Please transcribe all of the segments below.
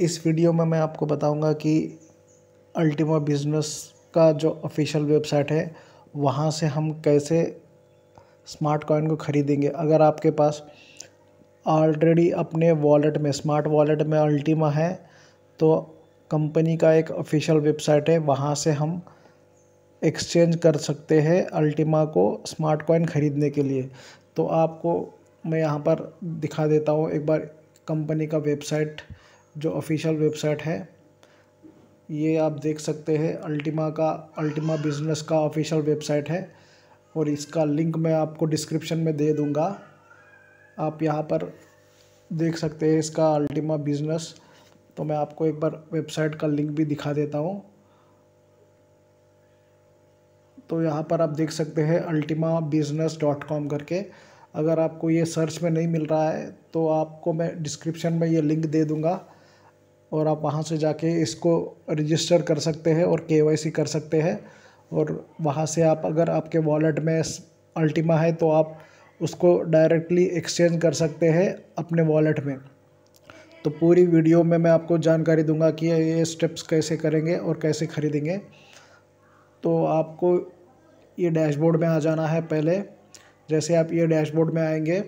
इस वीडियो में मैं आपको बताऊंगा कि अल्टीमा बिजनेस का जो ऑफिशियल वेबसाइट है वहाँ से हम कैसे स्मार्ट कॉइन को ख़रीदेंगे अगर आपके पास ऑलरेडी अपने वॉलेट में स्मार्ट वॉलेट में अल्टीमा है तो कंपनी का एक ऑफिशियल वेबसाइट है वहाँ से हम एक्सचेंज कर सकते हैं अल्टीमा को स्मार्ट कॉइन ख़रीदने के लिए तो आपको मैं यहाँ पर दिखा देता हूँ एक बार कंपनी का वेबसाइट जो ऑफिशियल वेबसाइट है ये आप देख सकते हैं अल्टीमा का अल्टीमा बिजनेस का ऑफिशियल वेबसाइट है और इसका लिंक मैं आपको डिस्क्रिप्शन में दे दूँगा आप यहाँ पर देख सकते हैं इसका अल्टीमा बिजनेस तो मैं आपको एक बार वेबसाइट का लिंक भी दिखा देता हूँ तो यहाँ पर आप देख सकते हैं अल्टीमा बिजनेस डॉट कॉम करके अगर आपको ये सर्च में नहीं मिल रहा है तो आपको मैं डिस्क्रिप्शन में ये लिंक दे दूँगा और आप वहाँ से जाके इसको रजिस्टर कर सकते हैं और के कर सकते हैं और वहाँ से आप अगर आपके वॉलेट में अल्टीमा है तो आप उसको डायरेक्टली एक्सचेंज कर सकते हैं अपने वॉलेट में तो पूरी वीडियो में मैं आपको जानकारी दूंगा कि ये स्टेप्स कैसे करेंगे और कैसे ख़रीदेंगे तो आपको ये डैशबोर्ड में आ जाना है पहले जैसे आप ये डैशबोर्ड में आएंगे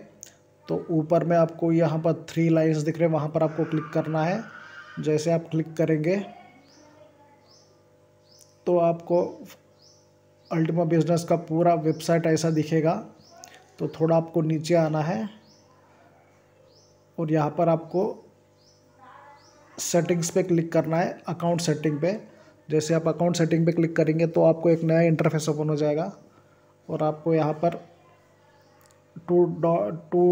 तो ऊपर में आपको यहाँ पर थ्री लाइंस दिख रहे हैं वहाँ पर आपको क्लिक करना है जैसे आप क्लिक करेंगे तो आपको अल्टीमा बिजनेस का पूरा वेबसाइट ऐसा दिखेगा तो थोड़ा आपको नीचे आना है और यहाँ पर आपको सेटिंग्स पे क्लिक करना है अकाउंट सेटिंग पे जैसे आप अकाउंट सेटिंग पे क्लिक करेंगे तो आपको एक नया इंटरफेस ओपन हो जाएगा और आपको यहाँ पर टू डॉ टू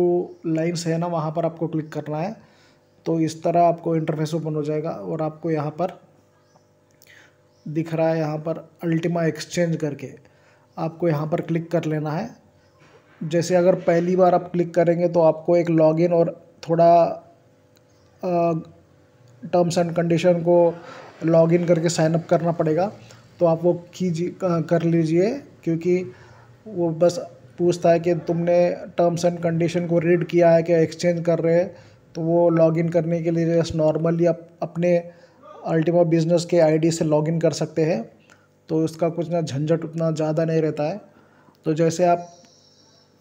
लाइन्स है ना वहाँ पर आपको क्लिक करना है तो इस तरह आपको इंटरफेस ओपन हो जाएगा और आपको यहाँ पर दिख रहा है यहाँ पर अल्टीमा एक्सचेंज करके आपको यहाँ पर क्लिक कर लेना है जैसे अगर पहली बार आप क्लिक करेंगे तो आपको एक लॉगिन और थोड़ा टर्म्स एंड कंडीशन को लॉगिन करके साइनअप करना पड़ेगा तो आप वो कीजिए कर लीजिए क्योंकि वो बस पूछता है कि तुमने टर्म्स एंड कंडीशन को रीड किया है कि एक्सचेंज कर रहे हैं तो वो लॉगिन करने के लिए जस्ट नॉर्मली आप अपने अल्टीमा बिजनेस के आईडी से लॉगिन कर सकते हैं तो इसका कुछ ना झंझट उतना ज़्यादा नहीं रहता है तो जैसे आप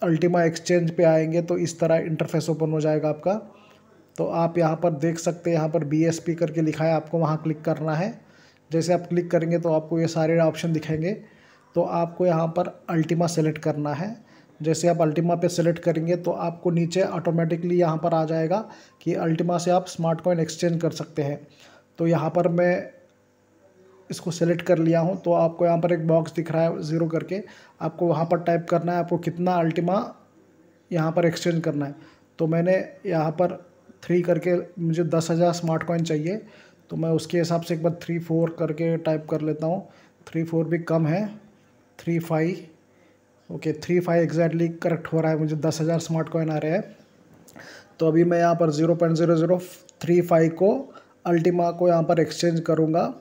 अल्टीमा एक्सचेंज पे आएंगे तो इस तरह इंटरफेस ओपन हो जाएगा आपका तो आप यहाँ पर देख सकते हैं यहाँ पर बी करके लिखा है आपको वहाँ क्लिक करना है जैसे आप क्लिक करेंगे तो आपको ये सारे ऑप्शन दिखेंगे तो आपको यहाँ पर अल्टीमा सेलेक्ट करना है जैसे आप अल्टीमा पे सेलेक्ट करेंगे तो आपको नीचे ऑटोमेटिकली यहाँ पर आ जाएगा कि अल्टीमा से आप स्मार्ट कॉइन एक्सचेंज कर सकते हैं तो यहाँ पर मैं इसको सेलेक्ट कर लिया हूँ तो आपको यहाँ पर एक बॉक्स दिख रहा है ज़ीरो करके आपको वहाँ पर टाइप करना है आपको कितना अल्टीमा यहाँ पर एक्सचेंज करना है तो मैंने यहाँ पर थ्री करके मुझे दस हज़ार स्मार्ट कॉइन चाहिए तो मैं उसके हिसाब से एक बार थ्री फोर करके टाइप कर लेता हूँ थ्री फोर भी कम है three five okay three five exactly correct हो रहा है मुझे दस हज़ार स्मार्ट कॉइन आ रहे हैं तो अभी मैं यहाँ पर zero point zero zero three five को अल्टीमा को यहाँ पर एक्सचेंज करूँगा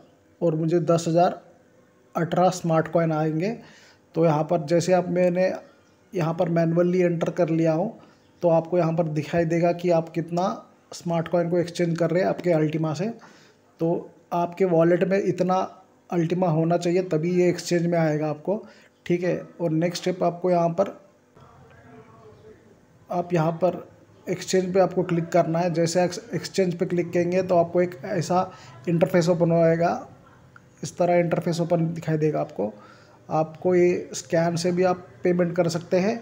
और मुझे दस हज़ार अठारह स्मार्ट कॉइन आएंगे तो यहाँ पर जैसे आप मैंने यहाँ पर मैनुअली एंटर कर लिया हूँ तो आपको यहाँ पर दिखाई देगा कि आप कितना स्मार्ट कॉइन को एक्सचेंज कर रहे हैं आपके अल्टीमा से तो आपके वॉलेट में इतना अल्टीमा होना चाहिए तभी ये एक्सचेंज में आएगा आपको ठीक है और नेक्स्ट स्टेप आपको यहाँ पर आप यहाँ पर एक्सचेंज पे आपको क्लिक करना है जैसे एक्सचेंज पे क्लिक करेंगे तो आपको एक ऐसा इंटरफेस ओपन होएगा इस तरह इंटरफेस ओपन दिखाई देगा आपको आपको ये स्कैन से भी आप पेमेंट कर सकते हैं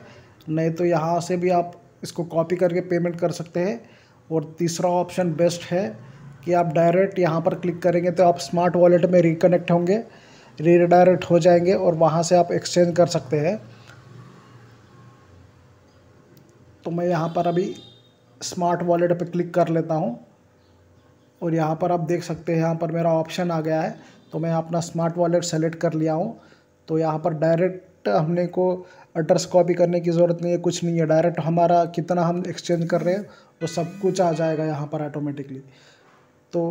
नहीं तो यहाँ से भी आप इसको कॉपी करके पेमेंट कर सकते हैं और तीसरा ऑप्शन बेस्ट है कि आप डायरेक्ट यहाँ पर क्लिक करेंगे तो आप स्मार्ट वॉलेट में रिकनेक्ट होंगे रीडायरेक्ट हो जाएंगे और वहाँ से आप एक्सचेंज कर सकते हैं तो मैं यहाँ पर अभी स्मार्ट वॉलेट पर क्लिक कर लेता हूँ और यहाँ पर आप देख सकते हैं यहाँ पर मेरा ऑप्शन आ गया है तो मैं अपना स्मार्ट वॉलेट सेलेक्ट कर लिया हूँ तो यहाँ पर डायरेक्ट हमने को एड्रेस कॉपी करने की ज़रूरत नहीं है कुछ नहीं है डायरेक्ट हमारा कितना हम एक्सचेंज कर रहे हैं वो सब कुछ आ जाएगा यहाँ पर ऑटोमेटिकली तो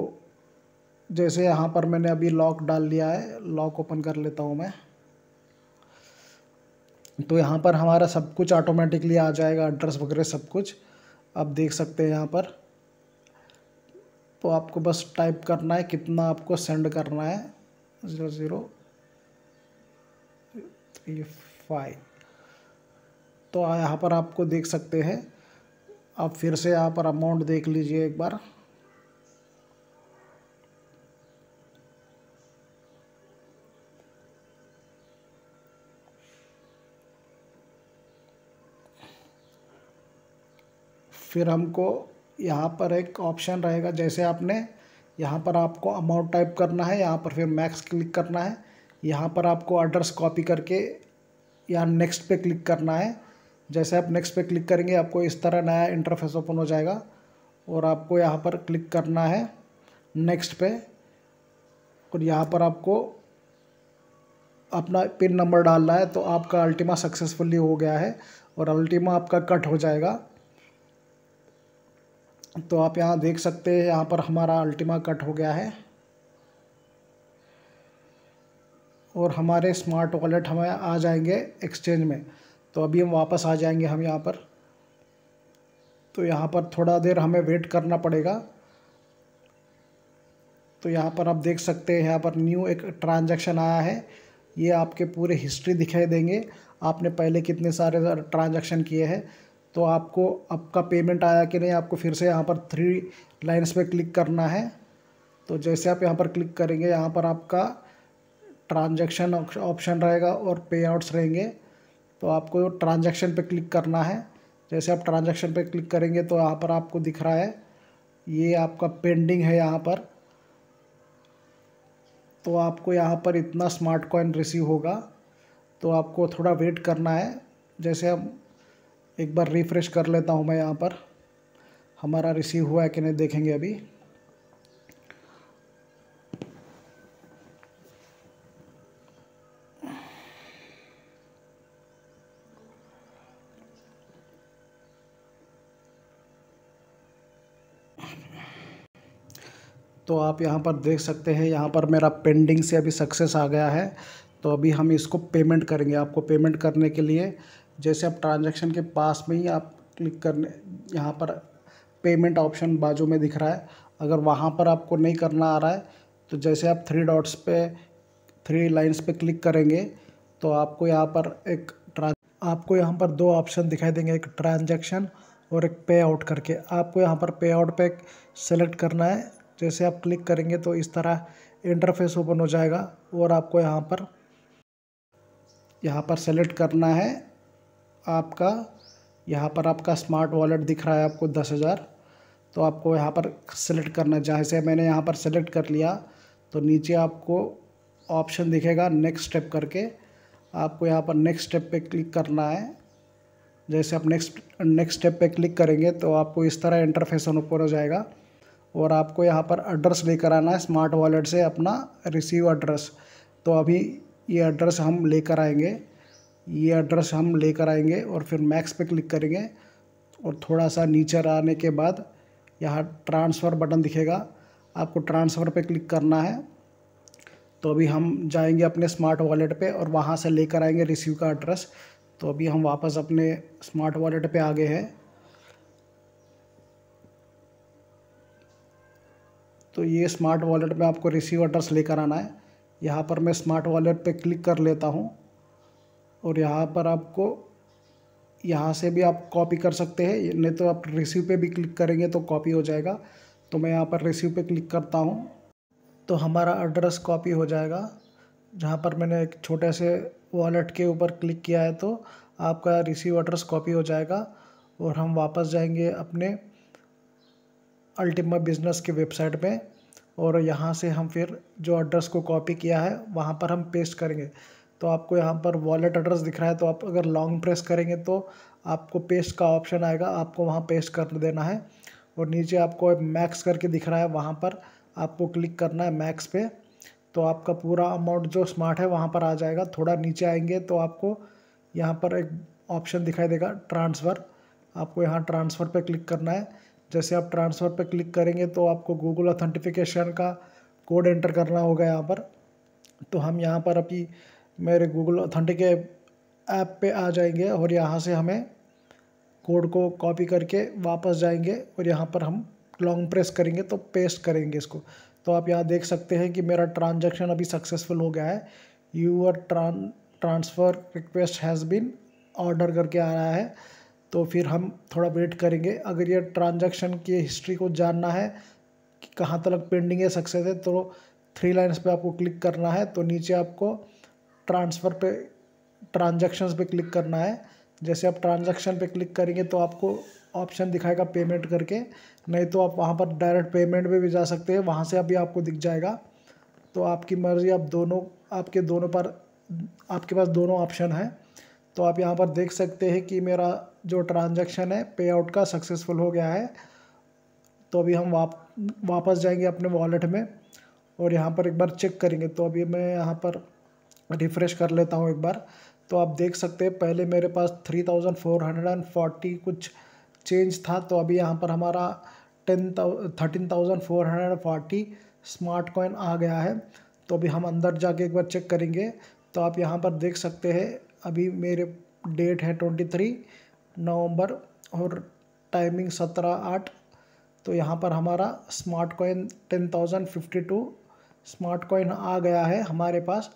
जैसे यहाँ पर मैंने अभी लॉक डाल लिया है लॉक ओपन कर लेता हूँ मैं तो यहाँ पर हमारा सब कुछ ऑटोमेटिकली आ जाएगा एड्रेस वगैरह सब कुछ आप देख सकते हैं यहाँ पर तो आपको बस टाइप करना है कितना आपको सेंड करना है ज़ीरो ज़ीरो थ्री फाइव तो यहाँ पर आपको देख सकते हैं आप फिर से यहाँ पर अमाउंट देख लीजिए एक बार फिर हमको यहाँ पर एक ऑप्शन रहेगा जैसे आपने यहाँ पर आपको अमाउंट टाइप करना है यहाँ पर फिर मैक्स क्लिक करना है यहाँ पर आपको एड्रेस कॉपी करके यहाँ नेक्स्ट पे क्लिक करना है जैसे आप नेक्स्ट पे क्लिक करेंगे आपको इस तरह नया इंटरफेस ओपन हो जाएगा और आपको यहाँ पर क्लिक करना है नेक्स्ट पे और यहाँ पर आपको अपना पिन नंबर डालना है तो आपका अल्टीमा सक्सेसफुली हो गया है और अल्टीमा आपका कट हो जाएगा तो आप यहाँ देख सकते हैं यहाँ पर हमारा अल्टीमा कट हो गया है और हमारे स्मार्ट वॉलेट हमें आ जाएंगे एक्सचेंज में तो अभी हम वापस आ जाएंगे हम यहाँ पर तो यहाँ पर थोड़ा देर हमें वेट करना पड़ेगा तो यहाँ पर आप देख सकते हैं यहाँ पर न्यू एक ट्रांजैक्शन आया है ये आपके पूरे हिस्ट्री दिखाई देंगे आपने पहले कितने सारे ट्रांजैक्शन किए हैं तो आपको आपका पेमेंट आया कि नहीं आपको फिर से यहाँ पर थ्री लाइन्स पे क्लिक करना है तो जैसे आप यहाँ पर क्लिक करेंगे यहाँ पर आपका ट्रांजैक्शन ऑप्शन रहेगा और पे आउट्स रहेंगे तो आपको ट्रांजैक्शन पे क्लिक करना है जैसे आप ट्रांजैक्शन पे क्लिक करेंगे तो यहाँ पर आपको दिख रहा है ये आपका पेंडिंग है यहाँ पर तो आपको यहाँ पर इतना स्मार्ट कॉइन रिसीव होगा तो आपको थोड़ा वेट करना है जैसे हम एक बार रिफ़्रेश कर लेता हूँ मैं यहाँ पर हमारा रिसीव हुआ है कि नहीं देखेंगे अभी तो आप यहां पर देख सकते हैं यहां पर मेरा पेंडिंग से अभी सक्सेस आ गया है तो अभी हम इसको पेमेंट करेंगे आपको पेमेंट करने के लिए जैसे आप ट्रांजेक्शन के पास में ही आप क्लिक करने यहाँ पर पेमेंट ऑप्शन बाजू में दिख रहा है अगर वहाँ पर आपको नहीं करना आ रहा है तो जैसे आप थ्री डॉट्स पे थ्री लाइंस पे क्लिक करेंगे तो आपको यहाँ पर एक ट्रां आपको यहाँ पर दो ऑप्शन दिखाई देंगे एक ट्रांजेक्शन और एक पे आउट करके आपको यहाँ पर पे आउट पे सेलेक्ट करना है जैसे आप क्लिक करेंगे तो इस तरह इंटरफेस ओपन हो जाएगा और आपको यहाँ पर यहाँ पर सेलेक्ट करना है आपका यहाँ पर आपका स्मार्ट वॉलेट दिख रहा है आपको दस हज़ार तो आपको यहाँ पर सेलेक्ट करना है जैसे मैंने यहाँ पर सेलेक्ट कर लिया तो नीचे आपको ऑप्शन दिखेगा नेक्स्ट स्टेप करके आपको यहाँ पर नेक्स्ट स्टेप पे क्लिक करना है जैसे आप नेक्स्ट नेक्स्ट स्टेप पे क्लिक करेंगे तो आपको इस तरह इंटरफेस ऊपर हो जाएगा और आपको यहाँ पर एड्रेस लेकर आना है स्मार्ट वॉलेट से अपना रिसीव एड्रेस तो अभी ये एड्रेस हम लेकर आएंगे ये एड्रेस हम लेकर आएंगे और फिर मैक्स पे क्लिक करेंगे और थोड़ा सा नीचे आने के बाद यहाँ ट्रांसफ़र बटन दिखेगा आपको ट्रांसफ़र पे क्लिक करना है तो अभी हम जाएंगे अपने स्मार्ट वॉलेट पे और वहाँ से लेकर आएंगे रिसीव का एड्रेस तो अभी हम वापस अपने स्मार्ट वॉलेट पे आ गए हैं तो ये स्मार्ट वॉलेट में आपको रिसीव एड्रेस लेकर आना है यहाँ पर मैं स्मार्ट वॉलेट पे क्लिक कर लेता हूँ और यहाँ पर आपको यहाँ से भी आप कॉपी कर सकते हैं नहीं तो आप रिसीव पे भी क्लिक करेंगे तो कॉपी हो जाएगा तो मैं यहाँ पर रिसीव पे क्लिक करता हूँ तो हमारा एड्रेस कॉपी हो जाएगा जहाँ पर मैंने एक छोटे से वॉलेट के ऊपर क्लिक किया है तो आपका रिसीव एड्रेस कॉपी हो जाएगा और हम वापस जाएंगे अपने अल्टीमा बिजनेस के वेबसाइट पर और यहाँ से हम फिर जो एड्रेस को कॉपी किया है वहाँ पर हम पेस्ट करेंगे तो आपको यहाँ पर वॉलेट एड्रेस दिख रहा है तो आप अगर लॉन्ग प्रेस करेंगे तो आपको पेस्ट का ऑप्शन आएगा आपको वहाँ पेस्ट कर देना है और नीचे आपको मैक्स करके दिख रहा है वहाँ पर आपको क्लिक करना है मैक्स पे तो आपका पूरा अमाउंट जो स्मार्ट है वहाँ पर आ जाएगा थोड़ा नीचे आएंगे तो आपको यहाँ पर एक ऑप्शन दिखाई देगा ट्रांसफ़र आपको यहाँ ट्रांसफ़र पे क्लिक करना है जैसे आप ट्रांसफ़र पर क्लिक करेंगे तो आपको गूगल ऑथेंटिफिकेशन का कोड एंटर करना होगा यहाँ पर तो हम यहाँ पर अभी मेरे गूगल ऑथेंटिके ऐप पे आ जाएंगे और यहाँ से हमें कोड को कॉपी करके वापस जाएंगे और यहाँ पर हम लॉन्ग प्रेस करेंगे तो पेस्ट करेंगे इसको तो आप यहाँ देख सकते हैं कि मेरा ट्रांजैक्शन अभी सक्सेसफुल हो गया है your transfer request has been order करके आ रहा है तो फिर हम थोड़ा वेट करेंगे अगर ये ट्रांजैक्शन की हिस्ट्री को जानना है कि कहाँ तक पेंडिंग है सक्सेस है तो थ्री लाइन्स पे आपको क्लिक करना है तो नीचे आपको ट्रांसफ़र पे ट्रांजैक्शंस पे क्लिक करना है जैसे आप ट्रांजैक्शन पे क्लिक करेंगे तो आपको ऑप्शन दिखाएगा पेमेंट करके नहीं तो आप वहाँ पर डायरेक्ट पेमेंट पे भी जा सकते हैं वहाँ से अभी आपको दिख जाएगा तो आपकी मर्ज़ी आप दोनों आपके दोनों पर आपके पास दोनों ऑप्शन हैं तो आप यहाँ पर देख सकते हैं कि मेरा जो ट्रांजेक्शन है पे आउट का सक्सेसफुल हो गया है तो अभी हम वाप वापस जाएंगे अपने वॉलेट में और यहाँ पर एक बार चेक करेंगे तो अभी मैं यहाँ पर रिफ़्रेश कर लेता हूँ एक बार तो आप देख सकते हैं पहले मेरे पास three thousand four hundred and forty कुछ चेंज था तो अभी यहाँ पर हमारा ten thirteen thousand four hundred and forty smart coin आ गया है तो अभी हम अंदर जाके एक बार चेक करेंगे तो आप यहाँ पर देख सकते हैं अभी मेरे डेट है ट्वेंटी थ्री नवम्बर और टाइमिंग सत्रह आठ तो यहाँ पर हमारा smart coin ten thousand fifty two smart coin आ गया है हमारे पास